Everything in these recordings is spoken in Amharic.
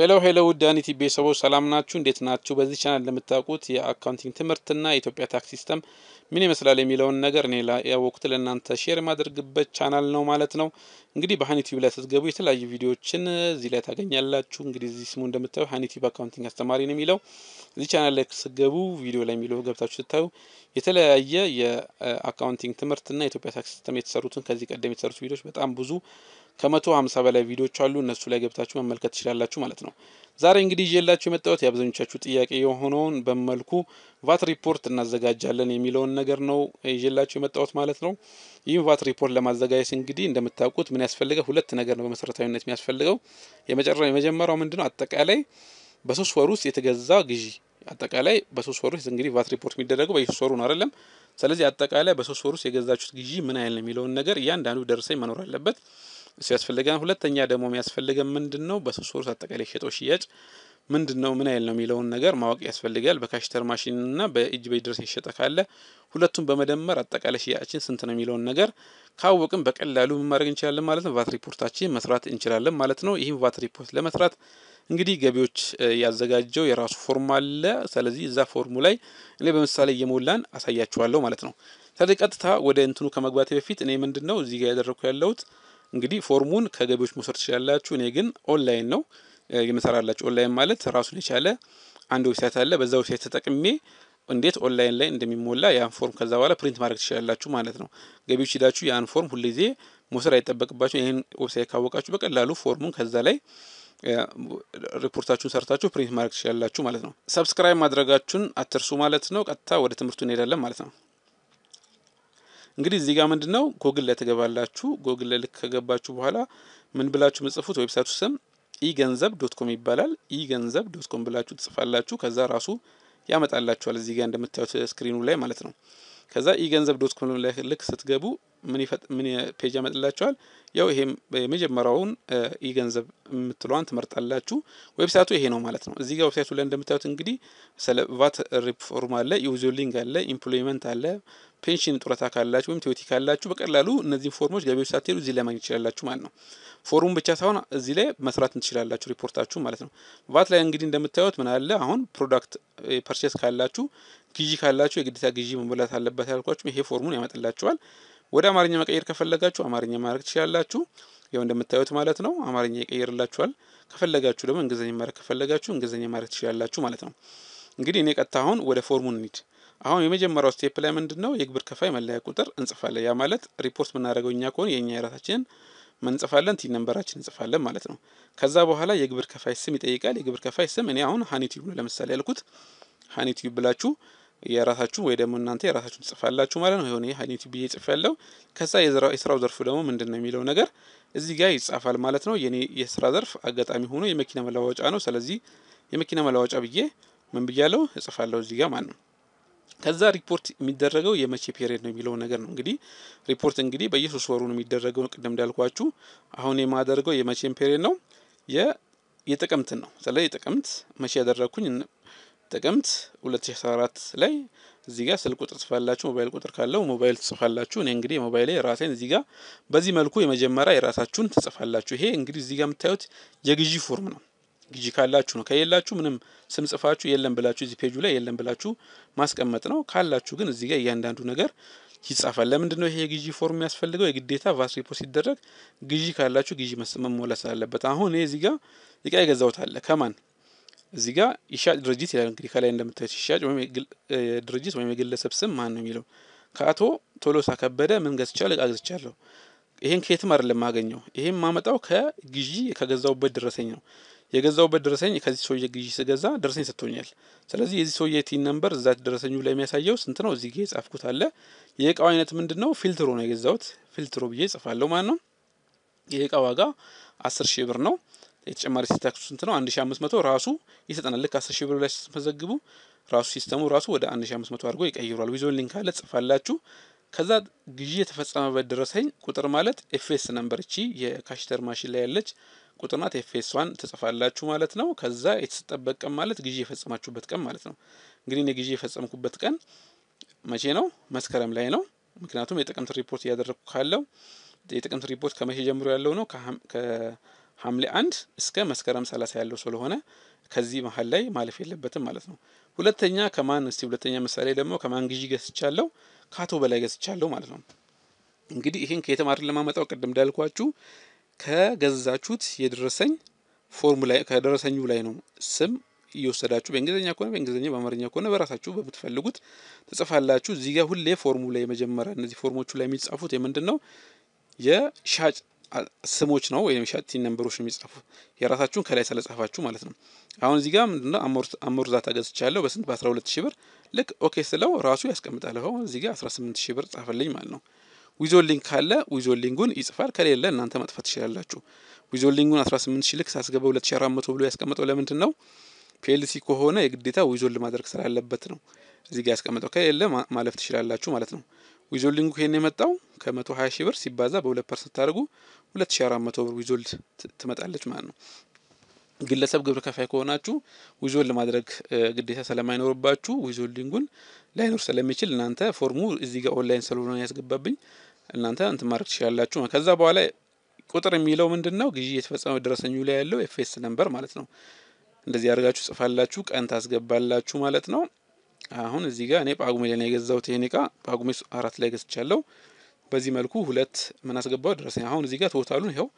ሄሎ ሄሎ ውድ አኒቲ ቤተሰቦች ሰላም ናችሁ? እንዴት ናችሁ? በዚህ ቻናል እንደምታውቁት የአካውንቲንግ ትምህርትና የኢትዮጵያ ታክስ ሲስተም ምን ይመስላል የሚለውን ነገር እኔ ያወቅት ለእናንተ ሼር የማደርግበት ቻናል ነው ማለት ነው። እንግዲህ በሀኒቲዩብ ላይ ስትገቡ የተለያዩ ቪዲዮዎችን እዚህ ላይ ታገኛላችሁ። እንግዲህ እዚህ ስሙ እንደምታዩ ሀኒቲዩብ አካውንቲንግ አስተማሪ ነው የሚለው እዚህ ቻናል ላይ ስትገቡ ቪዲዮ ላይ የሚለው ገብታችሁ ስታዩ የተለያየ የአካውንቲንግ ትምህርትና የኢትዮጵያ ታክስ ሲስተም የተሰሩትን ከዚህ ቀደም የተሰሩት ቪዲዮዎች በጣም ብዙ ከመቶ ሀምሳ በላይ ቪዲዮዎች አሉ። እነሱ ላይ ገብታችሁ መመልከት ትችላላችሁ ማለት ነው። ነው። ዛሬ እንግዲህ ይዤላችሁ የመጣሁት የአብዛኞቻችሁ ጥያቄ የሆነውን በመልኩ ቫት ሪፖርት እናዘጋጃለን የሚለውን ነገር ነው ይዤላችሁ የመጣሁት ማለት ነው። ይህም ቫት ሪፖርት ለማዘጋጀት እንግዲህ እንደምታውቁት ምን ያስፈልገ ሁለት ነገር ነው በመሰረታዊነት የሚያስፈልገው። የመጀመሪያው ምንድነው? አጠቃላይ በሶስት ወር ውስጥ የተገዛ ግዢ አጠቃላይ በሶስት ወር ውስጥ እንግዲህ ቫት ሪፖርት የሚደረገው በሶስት ወሩ ነው አይደለም። ስለዚህ አጠቃላይ በሶስት ወር ውስጥ የገዛችሁት ግዢ ምን ያህል ነው የሚለውን ነገር እያንዳንዱ ደርሰኝ መኖር አለበት። ሲያስፈልገን ሁለተኛ ደግሞ የሚያስፈልገን ምንድን ነው በሶስት አጠቃላይ ሸጦ ሽያጭ ምንድን ነው ምን ያህል ነው የሚለውን ነገር ማወቅ ያስፈልጋል። በካሽተር ማሽን እና በእጅ በእጅ ድረስ የሸጠ ካለ ሁለቱም በመደመር አጠቃላይ ሽያጭን ስንት ነው የሚለውን ነገር ካወቅን በቀላሉ ምን ማድረግ እንችላለን ማለት ነው፣ ቫት ሪፖርታችን መስራት እንችላለን ማለት ነው። ይህም ቫት ሪፖርት ለመስራት እንግዲህ ገቢዎች ያዘጋጀው የራሱ ፎርም አለ። ስለዚህ እዛ ፎርሙ ላይ እኔ በምሳሌ እየሞላን አሳያችኋለሁ ማለት ነው። ስለዚህ ቀጥታ ወደ እንትኑ ከመግባቴ በፊት እኔ ምንድን ነው እዚህ ጋር ያደረግኩ ያለሁት እንግዲህ ፎርሙን ከገቢዎች መውሰድ ትችላላችሁ። እኔ ግን ኦንላይን ነው የምሰራላችሁ። ኦንላይን ማለት ራሱን የቻለ አንድ ዌብሳይት አለ። በዛ ዌብሳይት ተጠቅሜ እንዴት ኦንላይን ላይ እንደሚሞላ ያን ፎርም ከዛ በኋላ ፕሪንት ማድረግ ትችላላችሁ ማለት ነው። ገቢዎች ሂዳችሁ ያን ፎርም ሁልጊዜ መውሰድ አይጠበቅባችሁ። ይህን ዌብሳይት ካወቃችሁ በቀላሉ ፎርሙን ከዛ ላይ ሪፖርታችሁን ሰርታችሁ ፕሪንት ማድረግ ትችላላችሁ ማለት ነው። ሰብስክራይብ ማድረጋችሁን አትርሱ ማለት ነው። ቀጥታ ወደ ትምህርቱ እንሄዳለን ማለት ነው። እንግዲህ እዚህ ጋር ምንድነው ጎግል ላይ ትገባላችሁ። ጎግል ላይ ልክ ከገባችሁ በኋላ ምን ብላችሁ መጽፉት ዌብሳይቱ ስም ኢገንዘብ ዶት ኮም ይባላል። ኢገንዘብ ዶት ኮም ብላችሁ ትጽፋላችሁ። ከዛ ራሱ ያመጣላችኋል እዚህ ጋር እንደምታዩት ስክሪኑ ላይ ማለት ነው። ከዛ ኢገንዘብ ዶት ኮም ላይ ልክ ስትገቡ ምን ይፈጥ ምን ፔጅ ያመጥላችኋል። ያው ይሄም የመጀመሪያውን ኢገንዘብ የምትለዋን ትመርጣላችሁ። ዌብሳይቱ ይሄ ነው ማለት ነው። እዚህ ጋር ዌብሳይቱ ላይ እንደምታዩት እንግዲህ ስለ ቫት ሪፎርም አለ፣ ዩዞሊንግ አለ፣ ኢምፕሎይመንት አለ፣ ፔንሽን ጡረታ ካላችሁ ወይም ቲዮቲ ካላችሁ በቀላሉ እነዚህ ፎርሞች ገቢዎች ሳትሄዱ እዚህ ላይ ማግኘት ይችላላችሁ ማለት ነው። ፎርሙን ብቻ ሳይሆን እዚህ ላይ መስራት ትችላላችሁ ሪፖርታችሁ ማለት ነው። ቫት ላይ እንግዲህ እንደምታዩት ምን አለ አሁን ፕሮዳክት ፐርቼስ ካላችሁ ግዢ ካላችሁ የግዴታ ግዢ መሞላት አለበት ያልኳችሁ ይሄ ፎርሙን ያመጣላችኋል። ወደ አማርኛ መቀየር ከፈለጋችሁ አማርኛ ማድረግ ትችላላችሁ። ያው እንደምታዩት ማለት ነው አማርኛ ይቀየርላችኋል። ከፈለጋችሁ ደግሞ እንግሊዝኛ ማድረግ ከፈለጋችሁ እንግሊዝኛ ማድረግ ትችላላችሁ ማለት ነው። እንግዲህ እኔ ቀጥታ አሁን ወደ ፎርሙን እንሂድ። አሁን የመጀመሪያው ስቴፕ ላይ ምንድን ነው የግብር ከፋይ መለያ ቁጥር እንጽፋለን። ያ ማለት ሪፖርት የምናደርገው እኛ ከሆነ የእኛ የራሳችንን እንጽፋለን ቲን ነንበራችን እንጽፋለን ማለት ነው። ከዛ በኋላ የግብር ከፋይ ስም ይጠይቃል። የግብር ከፋይ ስም እኔ አሁን ሀኒቲዩብ ነው ለምሳሌ ያልኩት ሀኒቲዩብ ብላችሁ የራሳችሁ ወይ ደግሞ እናንተ የራሳችሁን ትጽፋላችሁ ማለት ነው። የሆነ ሀኒቱ ብዬ ጽፍ ያለው ከዛ የስራው ዘርፉ ደግሞ ምንድን ነው የሚለው ነገር እዚህ ጋር ይጻፋል ማለት ነው። የኔ የስራ ዘርፍ አጋጣሚ ሆኖ የመኪና መለዋወጫ ነው። ስለዚህ የመኪና መለዋወጫ ብዬ ምን ብያለው እጽፋለሁ እዚህ ጋር ማለት ነው። ከዛ ሪፖርት የሚደረገው የመቼ ፔሪየድ ነው የሚለው ነገር ነው። እንግዲህ ሪፖርት እንግዲህ በየሶስት ወሩ ነው የሚደረገው። ቅድም እንዳልኳችሁ አሁን የማደርገው የመቼን ፔሪየድ ነው የጥቅምትን ነው። ስለዚህ የጥቅምት መቼ ያደረግኩኝ ጥቅምት 2014 ላይ እዚህ ጋር ስልክ ቁጥር ትጽፋላችሁ። ሞባይል ቁጥር ካለው ሞባይል ትጽፋላችሁ። እኔ እንግዲህ ሞባይል ራሴን እዚህ ጋር በዚህ መልኩ የመጀመሪያ የራሳችሁን ትጽፋላችሁ። ይሄ እንግዲህ እዚህ ጋር የምታዩት የግዢ ፎርም ነው። ግዢ ካላችሁ ነው። ከሌላችሁ ምንም ስም ጽፋችሁ የለም ብላችሁ እዚህ ፔጁ ላይ የለም ብላችሁ ማስቀመጥ ነው። ካላችሁ ግን እዚህ ጋር እያንዳንዱ ነገር ይጻፋል። ለምንድን ነው ይሄ የግዢ ፎርም የሚያስፈልገው? የግዴታ ቫስ ሪፖርት ሲደረግ ግዢ ካላችሁ ግዢ መሞላት ስላለበት። አሁን እዚህ ጋር እቃ የገዛሁት አለ ከማን እዚህ ጋር ይሻጭ ድርጅት ይላል። እንግዲህ ከላይ እንደምታዩት ይሻጭ ወይም ድርጅት ወይም የግለሰብ ስም ማን ነው የሚለው ከአቶ ቶሎሳ ከበደ ምን ገዝቻለሁ፣ እቃ ገዝቻለሁ። ይሄን ከየትም አይደለም የማገኘው። ይሄን ማመጣው ከግዢ ከገዛውበት ደረሰኝ ነው። የገዛውበት ደረሰኝ ከዚህ ሰውዬ ግዢ ስገዛ ደረሰኝ ሰጥቶኛል። ስለዚህ የዚህ ሰውዬ ቲን ነምበር እዛ ደረሰኙ ላይ የሚያሳየው ስንት ነው፣ እዚህ ጋ የጻፍኩት አለ። የእቃው አይነት ምንድን ነው? ፊልትሮ ነው የገዛሁት። ፊልትሮ ብዬ ጽፋለሁ ማለት ነው። የእቃ ዋጋ አስር ሺህ ብር ነው። የተጨማሪ ታክሱ ስንት ነው? 1500 ራሱ ይሰጠናል። ልክ 10 ሺህ ብር ላይ ስትመዘግቡ ራሱ ሲስተሙ ራሱ ወደ 1500 አድርጎ ይቀይሯል። ዊዞን ሊንክ አለ ጽፋላችሁ። ከዛ ግዢ የተፈጸመበት ደረሰኝ ቁጥር ማለት ኤፍኤስ ነምበር፣ እቺ የካሽተር ማሽን ላይ ያለች ቁጥር ናት። ኤፍኤስዋን ትጽፋላችሁ ማለት ነው። ከዛ የተሰጠበት ቀን ማለት ግዢ የፈጸማችሁበት ቀን ማለት ነው። እንግዲህ እኔ ግዢ የፈጸምኩበት ቀን መቼ ነው? መስከረም ላይ ነው። ምክንያቱም የጥቅምት ሪፖርት እያደረግኩ ካለው የጥቅምት ሪፖርት ከመቼ ጀምሮ ያለው ነው ከ ሐምሌ አንድ እስከ መስከረም 30 ያለው ስለሆነ ከዚህ መሀል ላይ ማለፍ የለበትም ማለት ነው። ሁለተኛ ከማን እስቲ ሁለተኛ ምሳሌ ደግሞ ከማን ግዢ ገዝቻለሁ? ከአቶ በላይ ገዝቻለሁ ማለት ነው። እንግዲህ ይህን ከየተማር አይደል ለማመጣው ቅድም እንዳልኳችሁ ከገዛችሁት የደረሰኝ ፎርሙላ ላይ ከደረሰኙ ላይ ነው ስም እየወሰዳችሁ በእንግሊዝኛ ከሆነ በእንግሊዝኛ በአማርኛ ከሆነ በራሳችሁ በምትፈልጉት ትጽፋላችሁ። እዚህ ጋር ሁሌ ፎርሙላ የመጀመሪያ እነዚህ ፎርሞቹ ላይ የሚጻፉት የምንድን ነው የሻጭ ስሞች ነው ወይም ሻቲን ነንበሮች የሚጻፉ የራሳችሁን ከላይ ስለጻፋችሁ ማለት ነው። አሁን እዚህ ጋር ምንድነው አሞርዛታ ገዝቻለሁ በስንት በ12000 ብር። ልክ ኦኬ ስለው ራሱ ያስቀምጣል። አሁን እዚህ ጋር 18000 ብር ጻፈልኝ ማለት ነው። ዊዞሊንግ ካለ ዊዞሊንጉን ይጽፋል። ከሌለ እናንተ መጥፋት ትችላላችሁ። ዊዞሊንጉን 18000 ልክ ሳስገባ 2400 ብሎ ያስቀምጠው ለምንድን ነው? ፒኤልሲ ከሆነ የግዴታ ዊዞል ማድረግ ስላለበት ነው እዚህ ጋር ያስቀምጠው። ከሌለ ማለፍ ትችላላችሁ ማለት ነው። ዊዞሊንጉ ይሄን የመጣው ከ120 ሺህ ብር ሲባዛ በ2 ፐርሰንት ታደርጉ ሁለት ሺ አራት መቶ ብር ዊዞልድ ትመጣለች ማለት ነው። ግለሰብ ግብር ከፋይ ከሆናችሁ ዊዞልድ ማድረግ ግዴታ ስለማይኖርባችሁ ዊዞልዲንጉን ላይኖር ስለሚችል እናንተ ፎርሙ እዚህ ጋር ኦንላይን ስለሆነ ያስገባብኝ እናንተ እንትን ማድረግ ትችላላችሁ። ከዛ በኋላ ቁጥር የሚለው ምንድን ነው? ግዢ የተፈጸመ ደረሰኙ ላይ ያለው ኤፌስ ነንበር ማለት ነው። እንደዚህ አድርጋችሁ ጽፋላችሁ ቀን ታስገባላችሁ ማለት ነው። አሁን እዚህ ጋር እኔ ጳጉሜ ላይ ነው የገዛሁት ይሄን እቃ ጳጉሜ አራት ላይ ገዝቻለሁ። በዚህ መልኩ ሁለት የምናስገባው ደረሰኝ አሁን እዚህ ጋር ቶታሉን ይኸው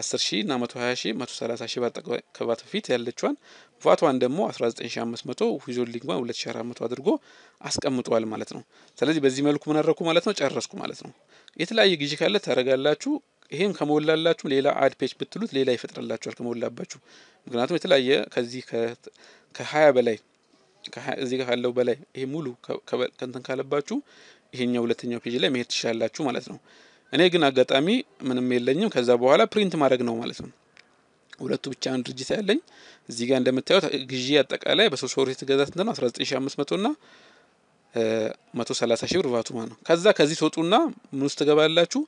10 ሺህ እና 120 ሺህ 130 ሺህ ከባት በፊት ያለችዋን ቫቷን ደግሞ 19500 ዊዞሊንጓን 2400 አድርጎ አስቀምጧል ማለት ነው። ስለዚህ በዚህ መልኩ ምናረኩ ማለት ነው ጨረስኩ ማለት ነው። የተለያየ ግዢ ካለ ታረጋላችሁ። ይሄም ከሞላላችሁ ሌላ አድ ብትሉት ሌላ ይፈጥርላችኋል ከሞላባችሁ። ምክንያቱም የተለያየ ከዚህ ከ በላይ እዚህ ጋር ካለው በላይ ይሄ ሙሉ ከንተን ካለባችሁ ይሄኛው ሁለተኛው ፔጅ ላይ መሄድ ትችላላችሁ ማለት ነው። እኔ ግን አጋጣሚ ምንም የለኝም። ከዛ በኋላ ፕሪንት ማድረግ ነው ማለት ነው። ሁለቱ ብቻ አንድ ድርጅት ያለኝ። እዚህ ጋር እንደምታዩት ግዢ አጠቃላይ በሶስት ወር የተገዛ ስንት ነው? ና መቶ ሰላሳ ሺህ ብር ቫቱ ማለት ነው። ከዛ ከዚህ ትወጡና ምን ውስጥ ትገባላችሁ?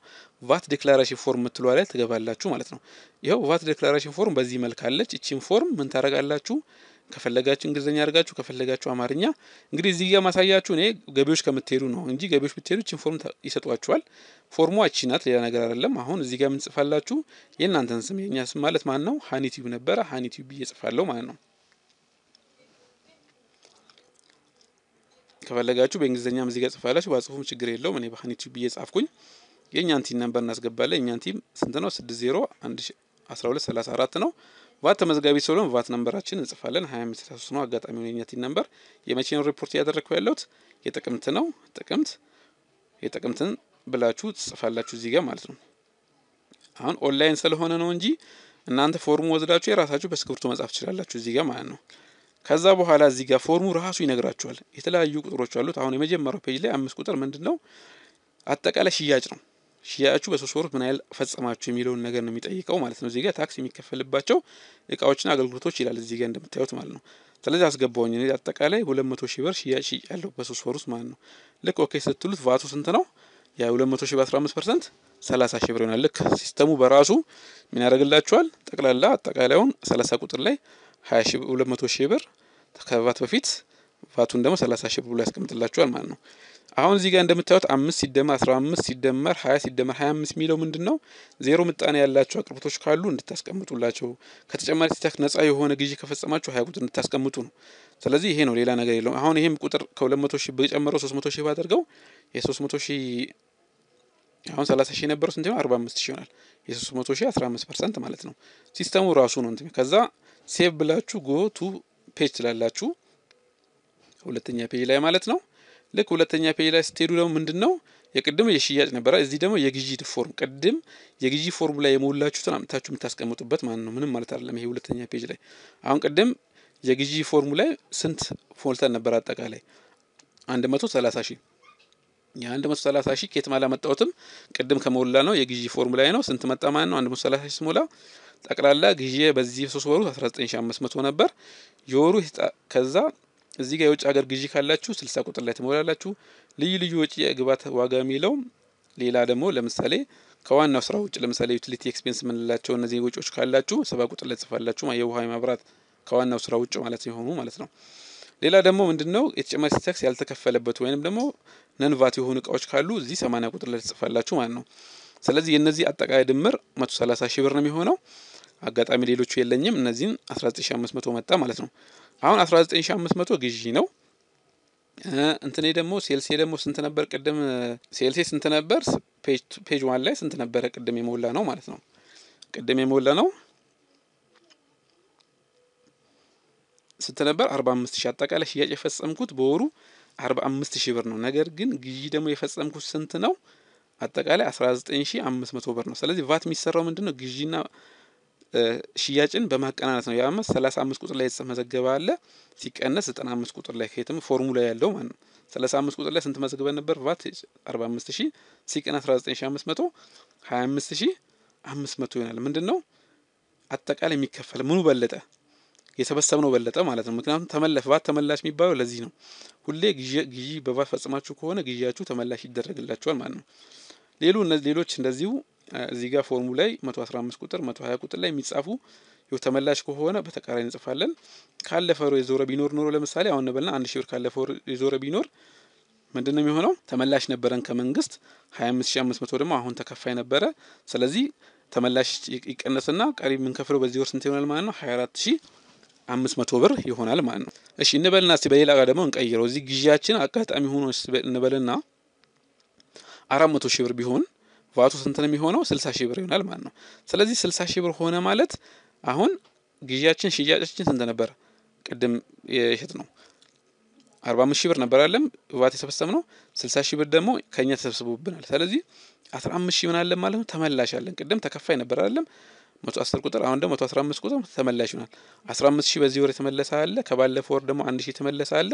ቫት ዴክላሬሽን ፎርም የምትሏ ላይ ትገባላችሁ ማለት ነው። ይኸው ቫት ዴክላሬሽን ፎርም በዚህ መልክ አለች። እቺን ፎርም ምን ታደርጋላችሁ? ከፈለጋችሁ እንግሊዝኛ አድርጋችሁ ከፈለጋችሁ አማርኛ። እንግዲህ እዚህ ጋር ማሳያችሁ እኔ ገቢዎች ከምትሄዱ ነው እንጂ ገቢዎች ብትሄዱ ይህችን ፎርም ይሰጧችኋል። ፎርሙ አቺናት ሌላ ነገር አይደለም። አሁን እዚህ ጋር የምንጽፋላችሁ የእናንተን ስም፣ የእኛ ስም ማለት ማን ነው? ሀኒቲዩብ ነበረ። ሀኒቲዩብ ብዬ ጽፋለሁ ማለት ነው። ከፈለጋችሁ በእንግሊዝኛም እዚህ ጋር ጽፋላችሁ፣ ባጽፉም ችግር የለውም። እኔ በሀኒቲዩብ ብዬ ጻፍኩኝ። የእኛን ቲም ነበር እናስገባለን። የእኛን ቲም ስንት ነው? ስድስት ዜሮ አንድ አስራ ሁለት ሰላሳ አራት ነው። ቫት ተመዝጋቢ ስለሆን ቫት ነንበራችን እንጽፋለን። ሀያ አምስት ሰላሳ ነው አጋጣሚ ሆነ ነንበር። የመቼን ሪፖርት እያደረግኩ ያለሁት የጥቅምት ነው። ጥቅምት የጥቅምትን ብላችሁ ትጽፋላችሁ እዚህ ጋር ማለት ነው። አሁን ኦንላይን ስለሆነ ነው እንጂ እናንተ ፎርሙ ወስዳችሁ የራሳችሁ በእስክሪብቶ መጻፍ ትችላላችሁ እዚህ ጋር ማለት ነው። ከዛ በኋላ እዚህ ጋር ፎርሙ ራሱ ይነግራችኋል። የተለያዩ ቁጥሮች አሉት። አሁን የመጀመሪያው ፔጅ ላይ አምስት ቁጥር ምንድን ነው? አጠቃላይ ሽያጭ ነው። ሽያጩ በሶስት ወር ምን ያህል ፈጸማችሁ የሚለውን ነገር ነው የሚጠይቀው ማለት ነው። እዚህ ታክስ የሚከፈልባቸው እቃዎችና አገልግሎቶች ይላል እዚህ ጋር እንደምታዩት ማለት ነው። ስለዚህ አስገባውኝ እኔ አጠቃላይ ሁለት መቶ ሺህ ብር ሽያጭ ሽጫለሁ በሶስት ወር ውስጥ ማለት ነው። ልክ ኦኬ ስትሉት ቫቱ ስንት ነው? የሁለት መቶ ሺህ በአስራ አምስት ፐርሰንት ሰላሳ ሺህ ብር ይሆናል። ልክ ሲስተሙ በራሱ ምን ያደርግላችኋል? ጠቅላላ አጠቃላዩን ሰላሳ ቁጥር ላይ ሀያ ሺህ ሁለት መቶ ሺህ ብር ከቫት በፊት ቫቱን ደግሞ ሰላሳ ሺህ ብር ብሎ ያስቀምጥላችኋል ማለት ነው። አሁን እዚህ ጋር እንደምታዩት አምስት ሲደመር አስራ አምስት ሲደመር ሀያ ሲደመር ሀያ አምስት የሚለው ምንድን ነው? ዜሮ ምጣኔ ያላቸው አቅርቦቶች ካሉ እንድታስቀምጡላቸው፣ ከተጨማሪ ሲታክ ነጻ የሆነ ግዢ ከፈጸማችሁ ሀያ ቁጥር እንድታስቀምጡ ነው። ስለዚህ ይሄ ነው፣ ሌላ ነገር የለውም። አሁን ይሄም ቁጥር ከሁለት መቶ ሺህ በጨመረው ሶስት መቶ ሺህ ባደርገው የሶስት መቶ ሺህ አሁን ሰላሳ ሺህ የነበረው ስንት ነው? አርባ አምስት ሺህ ይሆናል። የሶስት መቶ ሺህ አስራ አምስት ፐርሰንት ማለት ነው። ሲስተሙ ራሱ ነው እንትን ከዛ ሴቭ ብላችሁ ጎ ቱ ፔጅ ትላላችሁ ሁለተኛ ፔጅ ላይ ማለት ነው። ልክ ሁለተኛ ፔጅ ላይ ስትሄዱ ደግሞ ምንድን ነው የቅድም የሽያጭ ነበረ፣ እዚህ ደግሞ የግዢ ፎርም። ቅድም የግዢ ፎርም ላይ የሞላችሁትን አምጥታችሁ የምታስቀምጡበት ማለት ነው። ምንም ማለት አይደለም። ይሄ ሁለተኛ ፔጅ ላይ አሁን ቅድም የግዢ ፎርሙ ላይ ስንት ሞልተን ነበር? አጠቃላይ አንድ መቶ ሰላሳ ሺህ የአንድ መቶ ሰላሳ ሺህ ኬት አላመጣሁትም ቅድም ከሞላ ነው የግዢ ፎርሙ ላይ ነው። ስንት መጣ ማለት ነው? አንድ መቶ ሰላሳ ሺህ ስሞላ ጠቅላላ ግዢ በዚህ ሶስት ወሩ አስራ ዘጠኝ ሺህ አምስት መቶ ነበር የወሩ ከዛ እዚህ ጋር የውጭ ሀገር ግዢ ካላችሁ ስልሳ ቁጥር ላይ ትሞላላችሁ። ልዩ ልዩ ወጪ የግባት ዋጋ የሚለው ሌላ ደግሞ ለምሳሌ ከዋናው ስራ ውጭ ለምሳሌ ዩቲሊቲ ኤክስፔንስ የምንላቸው እነዚህ ወጪዎች ካላችሁ ሰባ ቁጥር ላይ ጽፋላችሁ። የውሃ የመብራት ከዋናው ስራ ውጭ ማለት የሆኑ ማለት ነው። ሌላ ደግሞ ምንድን ነው የተጨማሪ ታክስ ያልተከፈለበት ወይንም ደግሞ ነንቫት የሆኑ እቃዎች ካሉ እዚህ ሰማንያ ቁጥር ላይ ጽፋላችሁ ማለት ነው። ስለዚህ የእነዚህ አጠቃላይ ድምር መቶ ሰላሳ ሺህ ብር ነው የሚሆነው። አጋጣሚ ሌሎቹ የለኝም። እነዚህን 19500 መጣ ማለት ነው። አሁን 19500 ግዢ ነው። እንትኔ ደግሞ ሴልሴ ደግሞ ስንት ነበር? ቅድም ሴልሴ ስንት ነበር? ፔጅ ዋን ላይ ስንት ነበረ? ቅድም የሞላ ነው ማለት ነው። ቅድም የሞላ ነው ስንት ነበር? 45000 አጠቃላይ ሽያጭ የፈጸምኩት በወሩ 45000 ብር ነው። ነገር ግን ግዢ ደግሞ የፈጸምኩት ስንት ነው? አጠቃላይ 19500 ብር ነው። ስለዚህ ቫት የሚሰራው ምንድነው? ግዢና ሽያጭን በማቀናነት ነው። ያመ 35 ቁጥር ላይ የተመዘገበ አለ ሲቀነስ 95 ቁጥር ላይ ከየትም ፎርሙላ ያለው ማለት ነው። 35 ቁጥር ላይ ስንት መዘግበን ነበር? ቫት 45 ሺህ ሲቀን 19500 25 500 ይሆናል። ምንድን ነው አጠቃላይ የሚከፈል ምኑ በለጠ? የሰበሰብነው በለጠ ማለት ነው። ምክንያቱም ተመለፍ ቫት ተመላሽ የሚባለው ለዚህ ነው። ሁሌ ግዢ በቫት ፈጽማችሁ ከሆነ ግዢያችሁ ተመላሽ ይደረግላችኋል ማለት ነው። ሌሎች እንደዚሁ እዚህ ጋር ፎርሙ ላይ 115 ቁጥር 120 ቁጥር ላይ የሚጻፉ ተመላሽ ከሆነ በተቃራኒ እንጽፋለን። ካለፈ ወር የዞረ ቢኖር ኖሮ ለምሳሌ አሁን እንበልና አንድ ሺህ ብር ካለፈ ወር የዞረ ቢኖር ምንድን ነው የሚሆነው? ተመላሽ ነበረን ከመንግስት 25500 ደግሞ አሁን ተከፋይ ነበረ። ስለዚህ ተመላሽ ይቀነስና ቀሪ የምንከፍለው በዚህ ወር ስንት ይሆናል ማለት ነው? 24500 ብር ይሆናል ማለት ነው። እሺ እንበልና እስቲ በሌላ ጋር ደግሞ እንቀይረው። እዚህ ግዢያችን አጋጣሚ ሆኖ እንበልና መቶ ሺህ ብር ቢሆን ቫቱ ስንት ነው የሚሆነው? ስልሳ ሺህ ብር ይሆናል ማለት ነው። ስለዚህ ስልሳ ሺህ ብር ሆነ ማለት አሁን ግዢያችን ሽያጫችን ስንት ነበር? ቅድም የሸጥ ነው አርባ አምስት ሺህ ብር ነበር አለም ቫት የሰበሰብ ነው። ስልሳ ሺህ ብር ደግሞ ከእኛ ተሰብስቦብናል። ስለዚህ አስራ አምስት ሺህ ምን አለን ማለት ነው ተመላሽ አለን። ቅድም ተከፋይ ነበር አለም መቶ አስር ቁጥር አሁን ደግሞ መቶ አስራ አምስት ቁጥር ተመላሽ ይሆናል። አስራ አምስት ሺህ በዚህ ወር የተመለሰ አለ። ከባለፈው ወር ደግሞ አንድ ሺህ የተመለሰ አለ።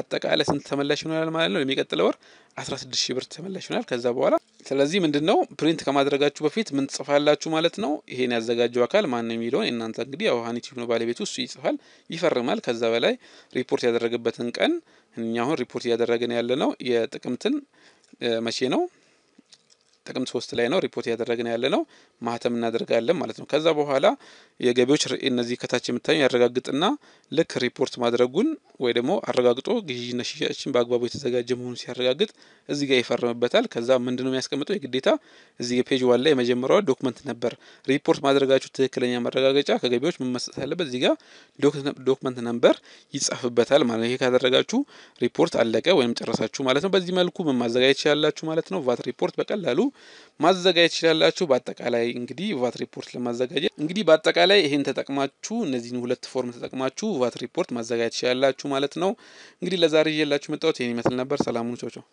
አጠቃላይ ስንት ተመላሽ ይሆናል ማለት ነው? ለሚቀጥለው ወር አስራ ስድስት ሺህ ብር ተመላሽ ይሆናል ከዛ በኋላ። ስለዚህ ምንድን ነው ፕሪንት ከማድረጋችሁ በፊት ምን ጽፋላችሁ ማለት ነው። ይሄን ያዘጋጀው አካል ማን የሚለውን እናንተ እንግዲህ አሁን ዩቲዩብ ነው ባለቤቱ፣ እሱ ይጽፋል፣ ይፈርማል። ከዛ በላይ ሪፖርት ያደረገበትን ቀን እኛ አሁን ሪፖርት እያደረግን ያለ ነው የጥቅምትን መቼ ነው? ጥቅምት ሶስት ላይ ነው ሪፖርት እያደረግን ያለ ነው። ማህተም እናደርጋለን ማለት ነው። ከዛ በኋላ የገቢዎች እነዚህ ከታች የምታዩ ያረጋግጥና ልክ ሪፖርት ማድረጉን ወይ ደግሞ አረጋግጦ ግዢና ሽያጭን በአግባቡ የተዘጋጀ መሆኑን ሲያረጋግጥ እዚህ ጋር ይፈርምበታል። ከዛ ምንድነው የሚያስቀምጠው? የግዴታ እዚህ የፔጅ ዋን ላይ የመጀመሪያዋ ዶክመንት ነበር። ሪፖርት ማድረጋችሁ ትክክለኛ ማረጋገጫ ከገቢዎች ምን ያለበት እዚህ ጋር ዶክመንት ነበር ይጻፍበታል ማለት ነው። ይሄ ካደረጋችሁ ሪፖርት አለቀ ወይም ጨረሳችሁ ማለት ነው። በዚህ መልኩ ምን ማዘጋጀት ይችላላችሁ ማለት ነው። ቫት ሪፖርት በቀላሉ ማዘጋጀት ይችላላችሁ በአጠቃላይ ላይ እንግዲህ ቫት ሪፖርት ለማዘጋጀት እንግዲህ በአጠቃላይ ይህን ተጠቅማችሁ እነዚህን ሁለት ፎርም ተጠቅማችሁ ቫት ሪፖርት ማዘጋጀት ይችላላችሁ ማለት ነው። እንግዲህ ለዛሬ ይዤላችሁ መጣሁት ይህን ይመስል ነበር። ሰላሙን ቻው ቻው።